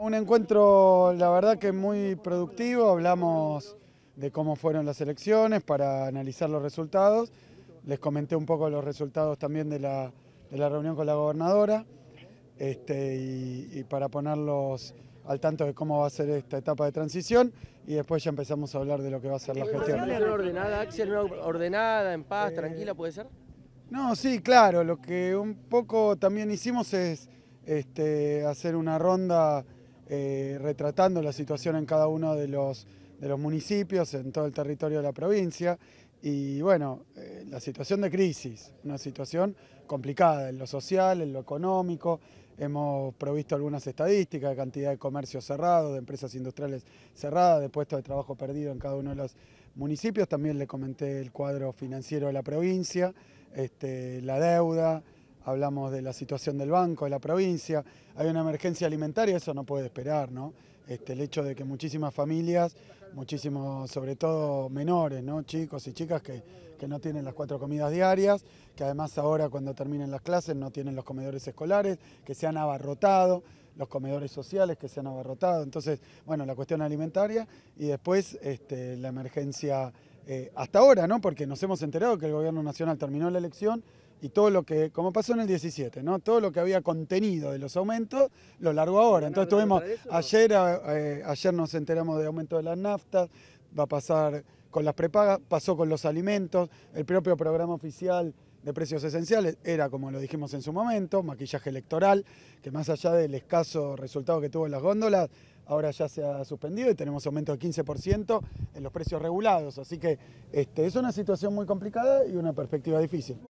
Un encuentro, la verdad que muy productivo, hablamos de cómo fueron las elecciones para analizar los resultados, les comenté un poco los resultados también de la, reunión con la gobernadora este, y, para ponerlos al tanto de cómo va a ser esta etapa de transición y después ya empezamos a hablar de lo que va a ser la gestión. ¿Una ordenada, Axel, ordenada, en paz, eh, tranquila, puede ser? No, sí, claro, lo que un poco también hicimos es este, hacer una ronda eh, retratando la situación en cada uno de los, de los municipios, en todo el territorio de la provincia. Y bueno, eh, la situación de crisis, una situación complicada en lo social, en lo económico. Hemos provisto algunas estadísticas de cantidad de comercios cerrados, de empresas industriales cerradas, de puestos de trabajo perdidos en cada uno de los municipios. También le comenté el cuadro financiero de la provincia, este, la deuda, hablamos de la situación del banco, de la provincia, hay una emergencia alimentaria, eso no puede esperar, ¿no? Este, el hecho de que muchísimas familias, muchísimos, sobre todo menores, ¿no? chicos y chicas que, que no tienen las cuatro comidas diarias, que además ahora cuando terminen las clases no tienen los comedores escolares, que se han abarrotado los comedores sociales que se han abarrotado, entonces, bueno, la cuestión alimentaria y después este, la emergencia eh, hasta ahora, ¿no? Porque nos hemos enterado que el gobierno nacional terminó la elección y todo lo que, como pasó en el 17, ¿no? Todo lo que había contenido de los aumentos lo largó ahora. Entonces tuvimos, ayer, eh, eh, ayer nos enteramos de aumento de la nafta, va a pasar con las prepagas, pasó con los alimentos, el propio programa oficial de precios esenciales era, como lo dijimos en su momento, maquillaje electoral, que más allá del escaso resultado que tuvo en las góndolas, ahora ya se ha suspendido y tenemos aumento del 15% en los precios regulados. Así que este, es una situación muy complicada y una perspectiva difícil.